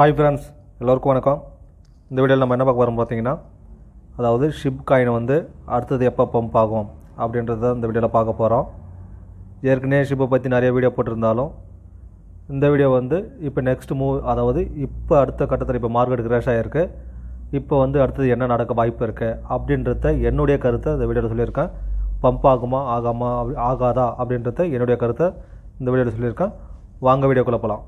hi friends எல்லோருக்கும் வணக்கம் இந்த வீடியோவில் நம்ம என்ன பார்க்க வரோம் பார்த்தீங்கன்னா அதாவது ஷிப் காயின் வந்து அடுத்தது எப்போ பம்ப் ஆகும் அப்படின்றத இந்த வீடியோவில் பார்க்க போகிறோம் ஏற்கனவே ஷிப்பை பற்றி நிறைய வீடியோ போட்டிருந்தாலும் இந்த வீடியோ வந்து இப்போ நெக்ஸ்ட் மூவ் அதாவது இப்போ அடுத்த கட்டத்தில் இப்போ மார்க்கெட் கிராஷ் ஆகியிருக்கு இப்போ வந்து அடுத்தது என்ன நடக்க வாய்ப்பு இருக்குது அப்படின்றத என்னுடைய கருத்தை இந்த வீடியோவில் சொல்லியிருக்கேன் பம்ப் ஆகுமா ஆகாமா ஆகாதா அப்படின்றத என்னுடைய கருத்தை இந்த வீடியோவில் சொல்லியிருக்கேன் வாங்க வீடியோக்குள்ளே போகலாம்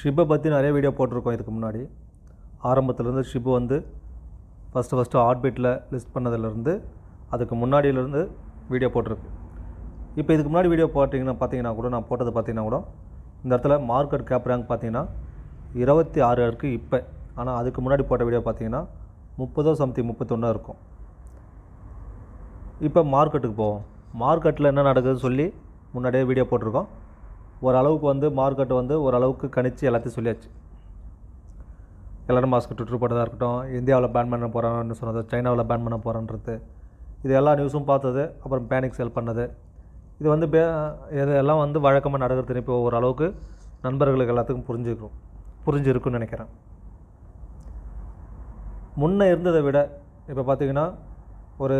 ஷிப்பை பற்றி நிறைய வீடியோ போட்டிருக்கோம் இதுக்கு முன்னாடி ஆரம்பத்துலேருந்து ஷிப்பு வந்து ஃபஸ்ட்டு ஃபஸ்ட்டு ஆர்பிட்டில் லிஸ்ட் பண்ணதுலேருந்து அதுக்கு முன்னாடியிலேருந்து வீடியோ போட்டிருக்கு இப்போ இதுக்கு முன்னாடி வீடியோ போட்டிங்கன்னா பார்த்தீங்கன்னா கூட நான் போட்டது பார்த்தீங்கன்னா கூட இந்த இடத்துல மார்க்கெட் கேப் ரேங்க் பார்த்தீங்கன்னா இருபத்தி ஆறு இருக்குது இப்போ ஆனால் அதுக்கு முன்னாடி போட்ட வீடியோ பார்த்தீங்கன்னா முப்பதோ சம்திங் முப்பத்தொன்னோ இருக்கும் இப்போ மார்க்கெட்டுக்கு போவோம் மார்க்கெட்டில் என்ன நடக்குதுன்னு சொல்லி முன்னாடியே வீடியோ போட்டிருக்கோம் ஓரளவுக்கு வந்து மார்க்கெட் வந்து ஓரளவுக்கு கணிச்சு எல்லாத்தையும் சொல்லியாச்சு எல்லோரும் மாஸ்க் போட்டதாக இருக்கட்டும் இந்தியாவில் பேன் பண்ண போகிறான்னு சொன்னது சைனாவில் பேன் பண்ண போகிறான்றது இது எல்லா நியூஸும் பார்த்தது அப்புறம் பேனிக் செல் பண்ணது இது வந்து பே இதெல்லாம் வந்து வழக்கமாக நடக்கிறது இப்போ ஓரளவுக்கு நண்பர்களுக்கு எல்லாத்துக்கும் புரிஞ்சுக்கிறோம் புரிஞ்சிருக்குன்னு நினைக்கிறேன் முன்னே இருந்ததை விட இப்போ பார்த்திங்கன்னா ஒரு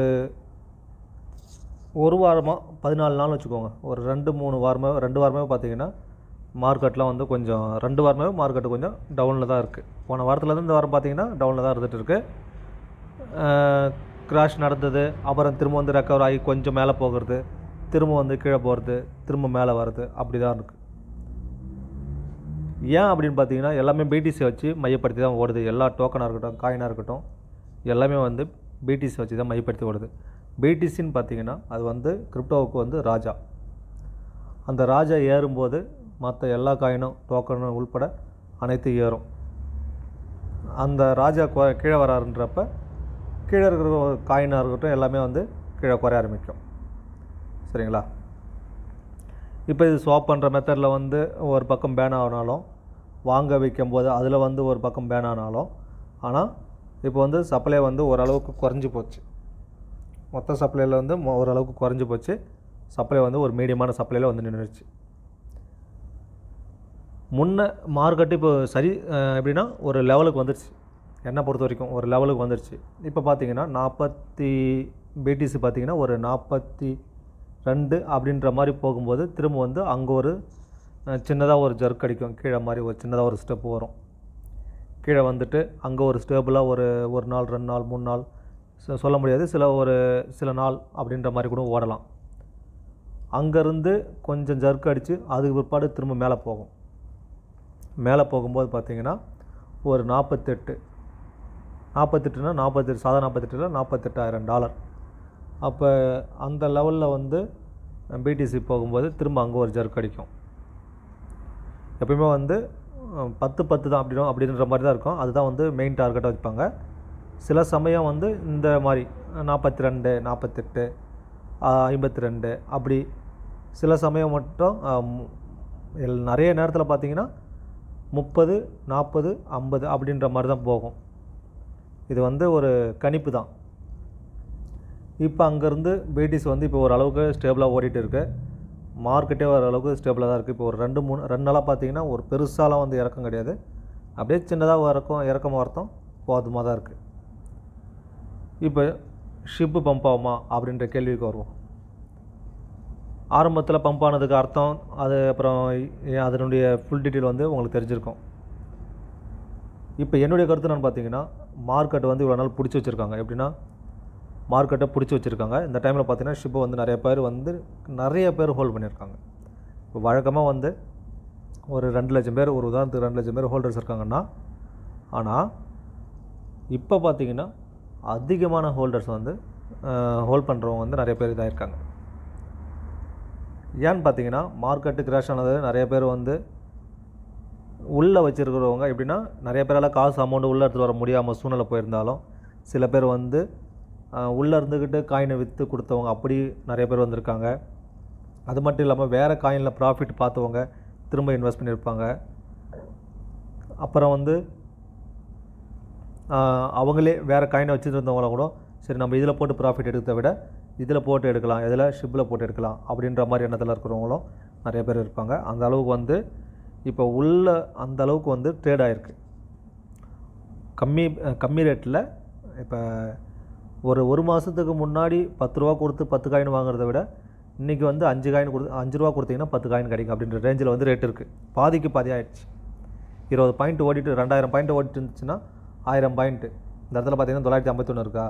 ஒரு வாரமாக பதினாலு நாள் வச்சுக்கோங்க ஒரு ரெண்டு மூணு வாரமாக ரெண்டு வாரமாக பார்த்தீங்கன்னா மார்க்கெட்லாம் வந்து கொஞ்சம் ரெண்டு வாரமாகவே மார்க்கெட்டு கொஞ்சம் டவுனில் தான் இருக்குது போன வாரத்துலேருந்து இந்த வாரம் பார்த்திங்கன்னா டவுனில் தான் இருந்துகிட்டு இருக்குது கிராஷ் நடந்தது அப்புறம் திரும்ப வந்து ரெக்கவர் ஆகி கொஞ்சம் மேலே போகிறது திரும்ப வந்து கீழே போகிறது திரும்ப மேலே வர்றது அப்படி தான் இருக்குது ஏன் அப்படின்னு பார்த்தீங்கன்னா எல்லாமே பிடிசி வச்சு மையப்படுத்தி தான் ஓடுது எல்லா டோக்கனாக இருக்கட்டும் காயினாக இருக்கட்டும் எல்லாமே வந்து பிடிசி வச்சு தான் மையப்படுத்தி ஓடுது பிடிசின்னு பார்த்தீங்கன்னா அது வந்து கிரிப்டோவுக்கு வந்து ராஜா அந்த ராஜா ஏறும்போது மற்ற எல்லா காயினும் டோக்கனும் உள்பட அனைத்து ஏறும் அந்த ராஜா கீழே வராருன்றப்ப கீழே இருக்கிற காயினாக இருக்கட்டும் எல்லாமே வந்து கீழே குறைய ஆரம்பிக்கும் சரிங்களா இப்போ இது ஸ்வாப் பண்ணுற மெத்தடில் வந்து ஒரு பக்கம் பேன் ஆனாலும் வாங்க வைக்கும்போது போது அதில் வந்து ஒரு பக்கம் பேன் ஆனாலும் ஆனால் இப்போ வந்து சப்ளை வந்து ஓரளவுக்கு குறைஞ்சி போச்சு மொத்த சப்ளையில் வந்து ஓரளவுக்கு குறைஞ்சி போச்சு சப்ளை வந்து ஒரு மீடியமான சப்ளையில் வந்து நின்றுச்சு முன்ன மார்க்கெட்டு இப்போ சரி எப்படின்னா ஒரு லெவலுக்கு வந்துருச்சு என்னை பொறுத்த வரைக்கும் ஒரு லெவலுக்கு வந்துருச்சு இப்போ பார்த்தீங்கன்னா நாற்பத்தி பிடிசி பார்த்திங்கன்னா ஒரு நாற்பத்தி ரெண்டு அப்படின்ற மாதிரி போகும்போது திரும்ப வந்து அங்கே ஒரு சின்னதாக ஒரு ஜர்க் அடிக்கும் கீழே மாதிரி ஒரு சின்னதாக ஒரு ஸ்டெப் வரும் கீழே வந்துட்டு அங்கே ஒரு ஸ்டேபிளாக ஒரு ஒரு நாள் ரெண்டு நாள் மூணு நாள் சொல்ல முடியாது சில ஒரு சில நாள் அப்படின்ற மாதிரி கூட ஓடலாம் அங்கேருந்து கொஞ்சம் ஜர்க் அடித்து அதுக்கு பிற்பாடு திரும்ப மேலே போகும் மேலே போகும்போது பார்த்திங்கன்னா ஒரு நாற்பத்தெட்டு நாற்பத்தெட்டுனா நாற்பத்தெட்டு சாதா நாற்பத்தெட்டில் நாற்பத்தெட்டாயிரம் டாலர் அப்போ அந்த லெவலில் வந்து பிடிசி போகும்போது திரும்ப அங்கே ஒரு ஜர்க் அடிக்கும் எப்பயுமே வந்து பத்து பத்து தான் அப்படின்னா அப்படின்ற மாதிரி தான் இருக்கும் அதுதான் வந்து மெயின் டார்கெட்டாக வைப்பாங்க சில சமயம் வந்து இந்த மாதிரி நாற்பத்தி ரெண்டு நாற்பத்தெட்டு ஐம்பத்தி ரெண்டு அப்படி சில சமயம் மட்டும் நிறைய நேரத்தில் பார்த்திங்கன்னா முப்பது நாற்பது ஐம்பது அப்படின்ற மாதிரி தான் போகும் இது வந்து ஒரு கணிப்பு தான் இப்போ அங்கேருந்து பிடிஸ் வந்து இப்போ ஓரளவுக்கு ஸ்டேபிளாக ஓடிட்டு இருக்கு மார்க்கெட்டே ஓரளவுக்கு ஸ்டேபிளாக தான் இருக்குது இப்போ ஒரு ரெண்டு மூணு ரெண்டு நாளாக பார்த்திங்கன்னா ஒரு பெருசாலாம் வந்து இறக்கம் கிடையாது அப்படியே சின்னதாக இறக்கம் இறக்கம் வர்த்தம் போதுமாக தான் இருக்குது இப்போ ஷிப்பு பம்ப் ஆகுமா அப்படின்ற கேள்விக்கு வருவோம் ஆரம்பத்தில் பம்ப் ஆனதுக்கு அர்த்தம் அது அப்புறம் அதனுடைய ஃபுல் டீட்டெயில் வந்து உங்களுக்கு தெரிஞ்சிருக்கும் இப்போ என்னுடைய கருத்து நான் பார்த்தீங்கன்னா மார்க்கெட்டை வந்து இவ்வளோ நாள் பிடிச்சி வச்சுருக்காங்க எப்படின்னா மார்க்கெட்டை பிடிச்சி வச்சுருக்காங்க இந்த டைமில் பார்த்தீங்கன்னா ஷிப்பை வந்து நிறைய பேர் வந்து நிறைய பேர் ஹோல்ட் பண்ணியிருக்காங்க இப்போ வழக்கமாக வந்து ஒரு ரெண்டு லட்சம் பேர் ஒரு உதாரணத்துக்கு ரெண்டு லட்சம் பேர் ஹோல்டர்ஸ் இருக்காங்கன்னா ஆனால் இப்போ பார்த்தீங்கன்னா அதிகமான ஹோல்டர்ஸ் வந்து ஹோல்ட் பண்ணுறவங்க வந்து நிறைய பேர் இதாக இருக்காங்க ஏன்னு பார்த்தீங்கன்னா மார்க்கெட்டு கிராஷ் ஆனது நிறைய பேர் வந்து உள்ளே வச்சுருக்கிறவங்க எப்படின்னா நிறைய பேரால் காசு அமௌண்ட்டு உள்ளே எடுத்துகிட்டு வர முடியாமல் சூழ்நிலை போயிருந்தாலும் சில பேர் வந்து உள்ளே இருந்துக்கிட்டு காயினை விற்று கொடுத்தவங்க அப்படி நிறைய பேர் வந்திருக்காங்க அது மட்டும் இல்லாமல் வேறு காயினில் ப்ராஃபிட் பார்த்தவங்க திரும்ப இன்வெஸ்ட் பண்ணியிருப்பாங்க அப்புறம் வந்து அவங்களே வேறு காயினை வச்சுட்டு கூட சரி நம்ம இதில் போட்டு ப்ராஃபிட் எடுக்கிறத விட இதில் போட்டு எடுக்கலாம் இதில் ஷிப்பில் போட்டு எடுக்கலாம் அப்படின்ற மாதிரி எண்ணத்தில் இருக்கிறவங்களும் நிறைய பேர் இருப்பாங்க அந்த அளவுக்கு வந்து இப்போ உள்ள அந்த அளவுக்கு வந்து ட்ரேட் ஆகிருக்கு கம்மி கம்மி ரேட்டில் இப்போ ஒரு ஒரு மாதத்துக்கு முன்னாடி பத்து ரூபா கொடுத்து பத்து காயின் வாங்குறத விட இன்றைக்கி வந்து அஞ்சு காயின் கொடு அஞ்சு ரூபா கொடுத்தீங்கன்னா பத்து காயின் கிடைக்கும் அப்படின்ற ரேஞ்சில் வந்து ரேட் இருக்குது பாதிக்கு பாதி ஆகிடுச்சு இருபது பாயிண்ட் ஓடிட்டு ரெண்டாயிரம் பாயிண்ட் ஓடிட்டு இருந்துச்சுன்னா ஆயிரம் பாயிண்ட்டு இந்த இடத்துல பார்த்தீங்கன்னா தொள்ளாயிரத்தி ஐம்பத்தொன்று இருக்கா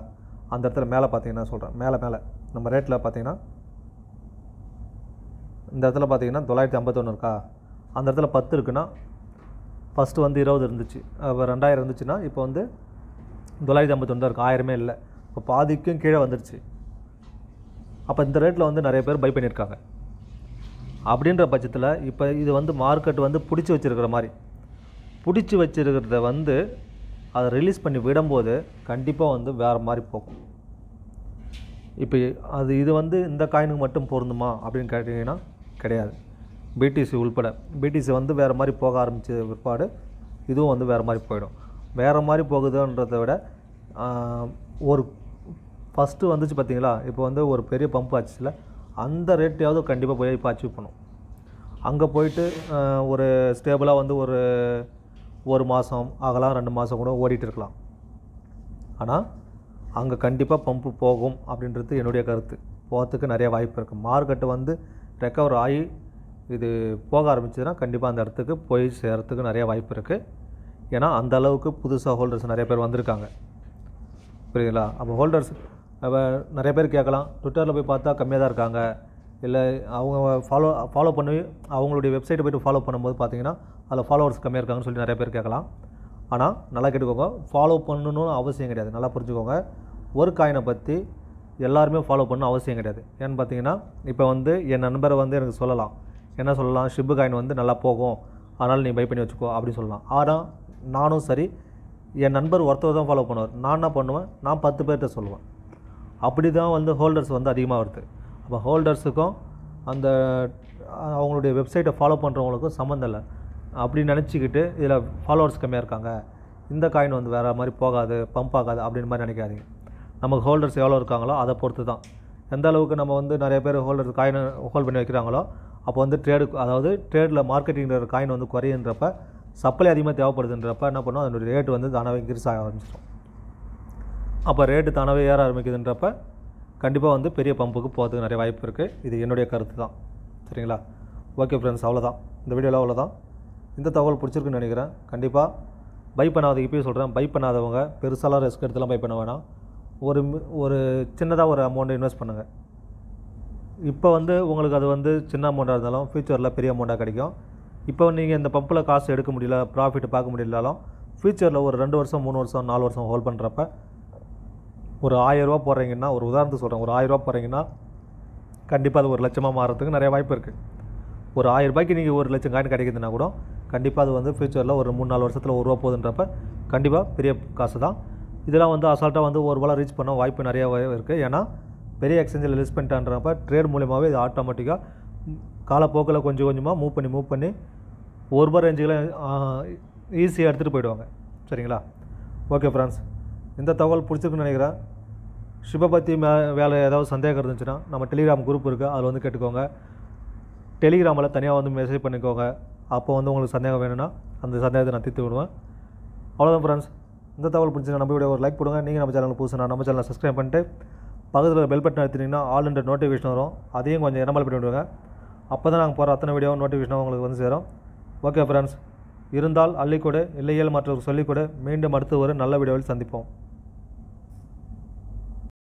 அந்த இடத்துல மேலே பார்த்தீங்கன்னா சொல்கிறேன் மேலே மேலே நம்ம ரேட்டில் பார்த்தீங்கன்னா இந்த இடத்துல பார்த்தீங்கன்னா தொள்ளாயிரத்தி ஐம்பத்தொன்று இருக்கா அந்த இடத்துல பத்து இருக்குன்னா ஃபஸ்ட்டு வந்து இருபது இருந்துச்சு ரெண்டாயிரம் இருந்துச்சுன்னா இப்போ வந்து தொள்ளாயிரத்தி ஐம்பத்தொன்று தான் இருக்குது ஆயிரமே இல்லை இப்போ பாதிக்கும் கீழே வந்துடுச்சு அப்போ இந்த ரேட்டில் வந்து நிறைய பேர் பை பண்ணியிருக்காங்க அப்படின்ற பட்சத்தில் இப்போ இது வந்து மார்க்கெட் வந்து பிடிச்சி வச்சுருக்கிற மாதிரி பிடிச்சி வச்சுருக்கிறத வந்து அதை ரிலீஸ் பண்ணி விடும்போது கண்டிப்பாக வந்து வேறு மாதிரி போகும் இப்போ அது இது வந்து இந்த காயினுக்கு மட்டும் பொருந்துமா அப்படின்னு கேட்டிங்கன்னா கிடையாது பிடிசி உள்பட பிடிசி வந்து வேறு மாதிரி போக ஆரம்பித்த பிற்பாடு இதுவும் வந்து வேறு மாதிரி போயிடும் வேறு மாதிரி போகுதுன்றத விட ஒரு ஃபஸ்ட்டு வந்துச்சு பார்த்தீங்களா இப்போ வந்து ஒரு பெரிய பம்ப் ஆச்சுல அந்த ரேட்டையாவது கண்டிப்பாக போய் இப்போ அச்சீவ் பண்ணும் அங்கே போயிட்டு ஒரு ஸ்டேபிளாக வந்து ஒரு ஒரு மாதம் ஆகலாம் ரெண்டு மாதம் கூட ஓடிட்டு இருக்கலாம் ஆனால் அங்கே கண்டிப்பாக பம்பு போகும் அப்படின்றது என்னுடைய கருத்து போகிறதுக்கு நிறைய வாய்ப்பு இருக்குது மார்க்கெட்டு வந்து ரெக்கவர் ஆகி இது போக ஆரம்பிச்சதுன்னா கண்டிப்பாக அந்த இடத்துக்கு போய் சேரத்துக்கு நிறைய வாய்ப்பு இருக்குது ஏன்னா அந்த அளவுக்கு புதுசாக ஹோல்டர்ஸ் நிறைய பேர் வந்திருக்காங்க புரியுதுங்களா அப்போ ஹோல்டர்ஸ் நிறைய பேர் கேட்கலாம் ட்விட்டரில் போய் பார்த்தா கம்மியாக தான் இருக்காங்க இல்லை அவங்க ஃபாலோ ஃபாலோ பண்ணி அவங்களுடைய வெப்சைட்டை போய்ட்டு ஃபாலோ பண்ணும்போது பார்த்தீங்கன்னா அதில் ஃபாலோவர்ஸ் கம்மியாக இருக்காங்கன்னு சொல்லி நிறைய பேர் கேட்கலாம் ஆனால் நல்லா கேட்டுக்கோங்க ஃபாலோ பண்ணணும்னு அவசியம் கிடையாது நல்லா புரிஞ்சுக்கோங்க ஒரு காயினை பற்றி எல்லாருமே ஃபாலோ பண்ணணும் அவசியம் கிடையாது ஏன்னு பார்த்தீங்கன்னா இப்போ வந்து என் நண்பரை வந்து எனக்கு சொல்லலாம் என்ன சொல்லலாம் ஷிப்பு காயின் வந்து நல்லா போகும் அதனால் நீ பை பண்ணி வச்சுக்கோ அப்படின்னு சொல்லலாம் ஆனால் நானும் சரி என் நண்பர் ஒருத்தர் தான் ஃபாலோ பண்ணுவார் நான் என்ன பண்ணுவேன் நான் பத்து பேர்கிட்ட சொல்லுவேன் அப்படி தான் வந்து ஹோல்டர்ஸ் வந்து அதிகமாக வருது அப்போ ஹோல்டர்ஸுக்கும் அந்த அவங்களுடைய வெப்சைட்டை ஃபாலோ பண்ணுறவங்களுக்கும் சம்மந்தம் இல்லை அப்படின்னு நினச்சிக்கிட்டு இதில் ஃபாலோவர்ஸ் கம்மியாக இருக்காங்க இந்த காயின் வந்து வேறு மாதிரி போகாது பம்ப் ஆகாது அப்படின்னு மாதிரி நினைக்காதீங்க நமக்கு ஹோல்டர்ஸ் எவ்வளோ இருக்காங்களோ அதை பொறுத்து தான் எந்த அளவுக்கு நம்ம வந்து நிறைய பேர் ஹோல்டர் காயினை ஹோல்ட் பண்ணி வைக்கிறாங்களோ அப்போ வந்து ட்ரேடு அதாவது ட்ரேடில் மார்க்கெட்டிங்கிற காயின் வந்து குறையுன்றப்ப சப்ளை அதிகமாக தேவைப்படுதுன்றப்ப என்ன பண்ணோம் அதனுடைய ரேட்டு வந்து தானாகவே இன்க்ரீஸ் ஆக ஆரம்பிச்சிடும் அப்போ ரேட்டு தானாகவே ஏற ஆரம்பிக்குதுன்றப்ப கண்டிப்பாக வந்து பெரிய பம்புக்கு போகிறதுக்கு நிறைய வாய்ப்பு இருக்குது இது என்னுடைய கருத்து தான் சரிங்களா ஓகே ஃப்ரெண்ட்ஸ் அவ்வளோதான் இந்த வீடியோவில் அவ்வளோதான் இந்த தகவல் பிடிச்சிருக்குன்னு நினைக்கிறேன் கண்டிப்பாக பை பண்ணாத இப்போயும் சொல்கிறேன் பை பண்ணாதவங்க பெருசாலாம் ரிஸ்க் எடுத்துலாம் பை பண்ண வேணாம் ஒரு ஒரு சின்னதாக ஒரு அமௌண்ட்டை இன்வெஸ்ட் பண்ணுங்கள் இப்போ வந்து உங்களுக்கு அது வந்து சின்ன அமௌண்ட்டாக இருந்தாலும் ஃப்யூச்சரில் பெரிய அமௌண்ட்டாக கிடைக்கும் இப்போ நீங்கள் இந்த பம்பில் காசு எடுக்க முடியல ப்ராஃபிட் பார்க்க முடியலாலும் ஃப்யூச்சரில் ஒரு ரெண்டு வருஷம் மூணு வருஷம் நாலு வருஷம் ஹோல்ட் பண்ணுறப்ப ஒரு ஆயிரரூபா போடுறீங்கன்னா ஒரு உதாரணத்துக்கு சொல்கிறேன் ஒரு ஆயிரரூபா போடுறீங்கன்னா கண்டிப்பாக அது ஒரு லட்சமாக மாறுறதுக்கு நிறைய வாய்ப்பு இருக்குது ஒரு ஆயிரம் ரூபாய்க்கு நீங்கள் ஒரு லட்சம் காயின் கிடைக்குதுன்னா கூட கண்டிப்பாக அது வந்து ஃப்யூச்சரில் ஒரு மூணு நாலு வருஷத்தில் ஒரு ரூபா போகுதுன்றப்ப கண்டிப்பாக பெரிய காசு தான் இதெல்லாம் வந்து அசால்ட்டாக வந்து ஒரு ரூபா ரீச் பண்ண வாய்ப்பு நிறையாவே இருக்குது ஏன்னா பெரிய எக்ஸ்சேஞ்சில் லிஸ்ட் பண்ணிட்டான்றப்ப ட்ரேட் மூலியமாகவே இது ஆட்டோமேட்டிக்காக காலப்போக்கில் கொஞ்சம் கொஞ்சமாக மூவ் பண்ணி மூவ் பண்ணி ஒரு ரூபா ரேஞ்சுகளை ஈஸியாக எடுத்துகிட்டு போயிடுவாங்க சரிங்களா ஓகே ஃப்ரெண்ட்ஸ் இந்த தகவல் பிடிச்சிருக்குன்னு நினைக்கிறேன் சிவபத்தி மே வேலை ஏதாவது சந்தேகம் இருந்துச்சுன்னா நம்ம டெலிகிராம் குரூப் இருக்குது அதில் வந்து கேட்டுக்கோங்க டெலிகிராமில் தனியாக வந்து மெசேஜ் பண்ணிக்கோங்க அப்போ வந்து உங்களுக்கு சந்தேகம் வேணும்னா அந்த சந்தேகத்தை நான் தீர்த்து விடுவேன் அவ்வளோதான் ஃப்ரெண்ட்ஸ் இந்த தகவல் பிடிச்சிருந்தா நம்ம ஒரு லைக் கொடுங்க நீங்கள் நம்ம சேனல் புதுசுனா நம்ம சேனலை சப்ஸ்கிரைப் பண்ணிட்டு பக்கத்தில் பெல் பட்டன் எடுத்துட்டிங்கன்னா ஆல் இண்டர் நோட்டிஃபிகேஷன் வரும் அதையும் கொஞ்சம் எனமல் பண்ணி விடுங்க அப்போ தான் நாங்கள் போகிற அத்தனை வீடியோ நோட்டிஃபிகேஷன் உங்களுக்கு வந்து சேரும் ஓகே ஃப்ரெண்ட்ஸ் இருந்தால் அள்ளிக்கூட இல்லையல் மற்றவர்கள் சொல்லிக்கூட மீண்டும் அடுத்து ஒரு நல்ல வீடியோவில் சந்திப்போம்